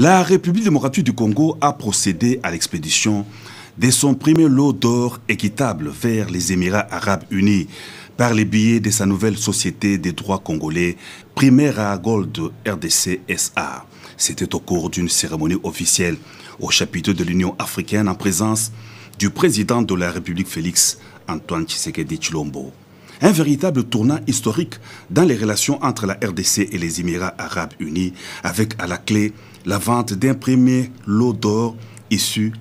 La République démocratique du Congo a procédé à l'expédition de son premier lot d'or équitable vers les Émirats arabes unis par les billets de sa nouvelle société des droits congolais, à Gold RDC SA. C'était au cours d'une cérémonie officielle au chapiteau de l'Union africaine en présence du président de la République Félix Antoine Tshisekedi Chilombo un véritable tournant historique dans les relations entre la RDC et les Émirats arabes unis, avec à la clé la vente d'un premier lot d'or issu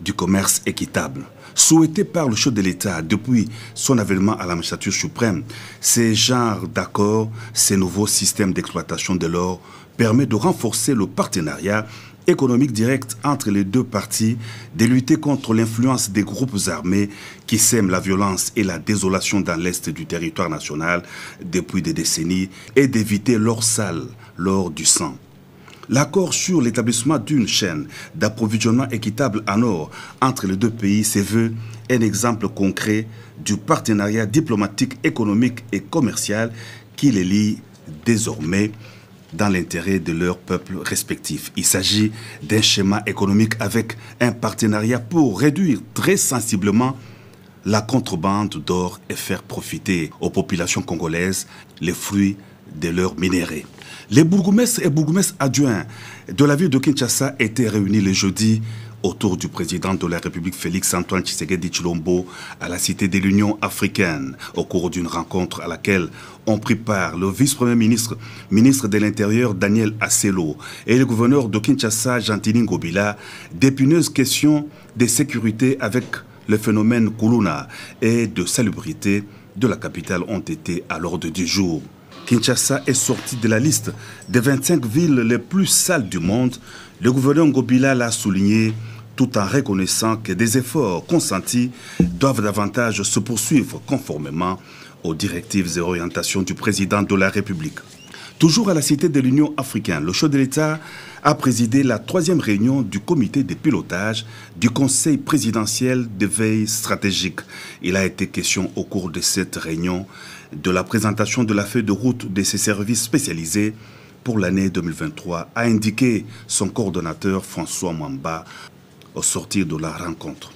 du commerce équitable. Souhaité par le chef de l'État depuis son avènement à la magistrature suprême, ces genres d'accords, ces nouveaux systèmes d'exploitation de l'or permettent de renforcer le partenariat économique directe entre les deux parties, de lutter contre l'influence des groupes armés qui sèment la violence et la désolation dans l'est du territoire national depuis des décennies et d'éviter l'or sale, l'or du sang. L'accord sur l'établissement d'une chaîne d'approvisionnement équitable en or entre les deux pays se veut un exemple concret du partenariat diplomatique, économique et commercial qui les lie désormais dans l'intérêt de leurs peuples respectifs. Il s'agit d'un schéma économique avec un partenariat pour réduire très sensiblement la contrebande d'or et faire profiter aux populations congolaises les fruits de leurs minéraux. Les bourgmestres et bourgmestres adjoints de la ville de Kinshasa étaient réunis le jeudi autour du président de la République Félix-Antoine Tshisekedi Chilombo à la Cité de l'Union africaine au cours d'une rencontre à laquelle ont pris part le vice-premier ministre, ministre de l'Intérieur Daniel Asselo et le gouverneur de Kinshasa Bila, des d'épineuses questions de sécurité avec le phénomène Kuluna et de salubrité de la capitale ont été à l'ordre du jour. Kinshasa est sorti de la liste des 25 villes les plus sales du monde. Le gouverneur Ngobila l'a souligné tout en reconnaissant que des efforts consentis doivent davantage se poursuivre conformément aux directives et orientations du président de la République. Toujours à la Cité de l'Union africaine, le chef de l'État a présidé la troisième réunion du comité de pilotage du Conseil présidentiel de veille stratégique. Il a été question au cours de cette réunion de la présentation de la feuille de route de ses services spécialisés pour l'année 2023, a indiqué son coordonnateur François Mamba au sortir de la rencontre.